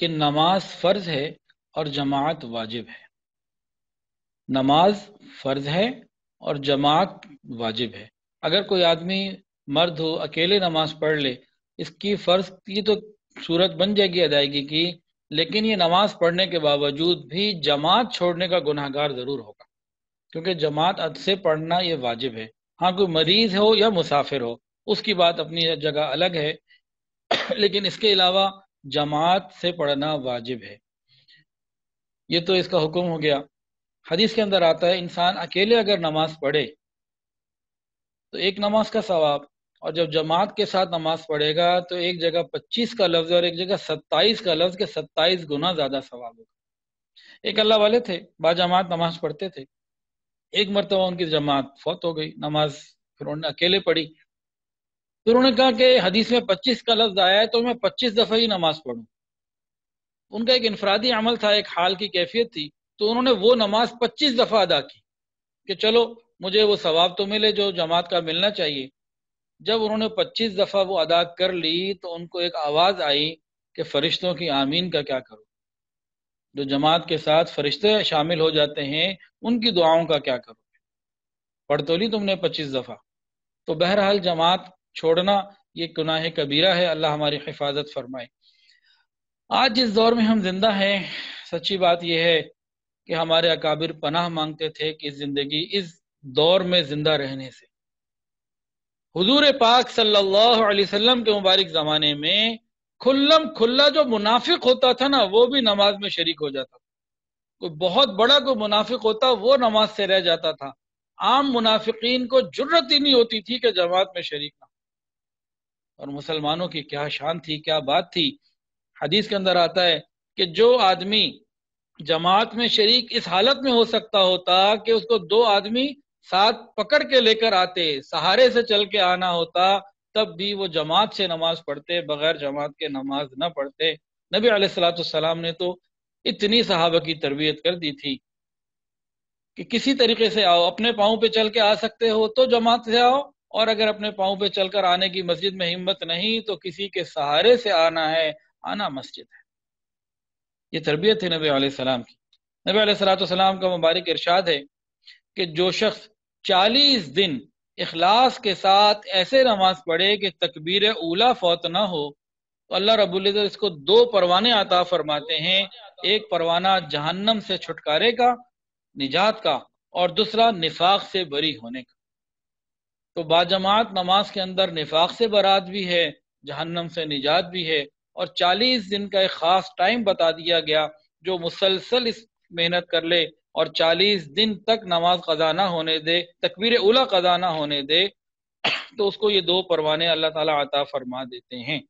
कि नमाज फ़र्ज है और जमात वाजिब है नमाज फ़र्ज है और जमात वाजिब है अगर कोई आदमी मर्द हो अकेले नमाज पढ़ ले इसकी फ़र्ज की तो सूरत बन जाएगी अदायगी की लेकिन ये नमाज पढ़ने के बावजूद भी जमात छोड़ने का गुनाहगार ज़रूर होगा क्योंकि जमात अद से पढ़ना ये वाजिब है हाँ कोई मरीज़ हो या मुसाफिर हो उसकी बात अपनी जगह अलग है लेकिन इसके अलावा जमात से पढ़ना वाजिब है ये तो इसका हुक्म हो गया हदीस के अंदर आता है इंसान अकेले अगर नमाज पढ़े तो एक नमाज का सवाब और जब जमात के साथ नमाज पढ़ेगा तो एक जगह 25 का लफ्ज और एक जगह 27 का लफ्ज के 27 गुना ज्यादा सवाब होगा एक अल्लाह वाले थे बाजमात नमाज पढ़ते थे एक मरतबा उनकी जमात फौत हो गई नमाज फिर उन्होंने अकेले पढ़ी फिर उन्होंने कहा कि हदीस में पच्चीस का लफ्ज आया है तो मैं पच्चीस दफ़ा ही नमाज पढ़ूँ उनका एक इनफरादी अमल था एक हाल की कैफियत थी तो उन्होंने वो नमाज पच्चीस दफ़ा अदा की कि चलो मुझे वो सवाब तो मिले जो जमात का मिलना चाहिए जब उन्होंने पच्चीस दफ़ा वो अदा कर ली तो उनको एक आवाज़ आई कि फ़रिश्तों की आमीन का क्या करूँ जो जमात के साथ फरिश्ते शामिल हो जाते हैं उनकी दुआओं का क्या करो पढ़ तो ली तुमने पच्चीस दफ़ा तो बहरहाल जमात छोड़ना ये गुनाह कबीरा है अल्लाह हमारी हिफाजत फरमाए आज जिस दौर में हम जिंदा हैं सच्ची बात यह है कि हमारे अकाबिर पनाह मांगते थे कि जिंदगी इस दौर में जिंदा रहने से हुजूर पाक सल्लल्लाहु अलैहि वसल्लम के मुबारक जमाने में खुल्लम खुल्ला जो मुनाफिक होता था ना वो भी नमाज में शरीक हो जाता कोई बहुत बड़ा कोई मुनाफिक होता वो नमाज से रह जाता था आम मुनाफिक को जरूरत ही नहीं होती थी कि जमात में शरीक ना और मुसलमानों की क्या शान थी क्या बात थी हदीस के अंदर आता है कि जो आदमी जमात में शरीक इस हालत में हो सकता होता कि उसको दो आदमी साथ पकड़ के लेकर आते सहारे से चल के आना होता तब भी वो जमात से नमाज पढ़ते बगैर जमात के नमाज न पढ़ते नबी अलैहिस्सलाम ने तो इतनी सहाबा की तरबियत कर दी थी कि किसी तरीके से आओ अपने पाँव पे चल के आ सकते हो तो जमात से आओ और अगर अपने पाँव पे चलकर आने की मस्जिद में हिम्मत नहीं तो किसी के सहारे से आना है आना मस्जिद है ये तरबियत है नबी सलाम की नबी सलाम का मुबारक इरशाद है कि जो शख्स चालीस दिन इखलास के साथ ऐसे नमाज पढ़े कि तकबीर उला फौत ना हो तो अल्लाह रबुल्ज़त इसको दो परवाने आता फरमाते हैं एक परवाना जहन्नम से छुटकारे का निजात का और दूसरा निफाक से बरी होने का तो बाजमात नमाज के अंदर निफाक से बरात भी है जहन्नम से निजात भी है और चालीस दिन का एक ख़ास टाइम बता दिया गया जो मुसलसल इस मेहनत कर ले और चालीस दिन तक नमाज खजाना ना होने दे तकबीर उला खजाना ना होने दे तो उसको ये दो परवाने अल्लाह ताला अता फरमा देते हैं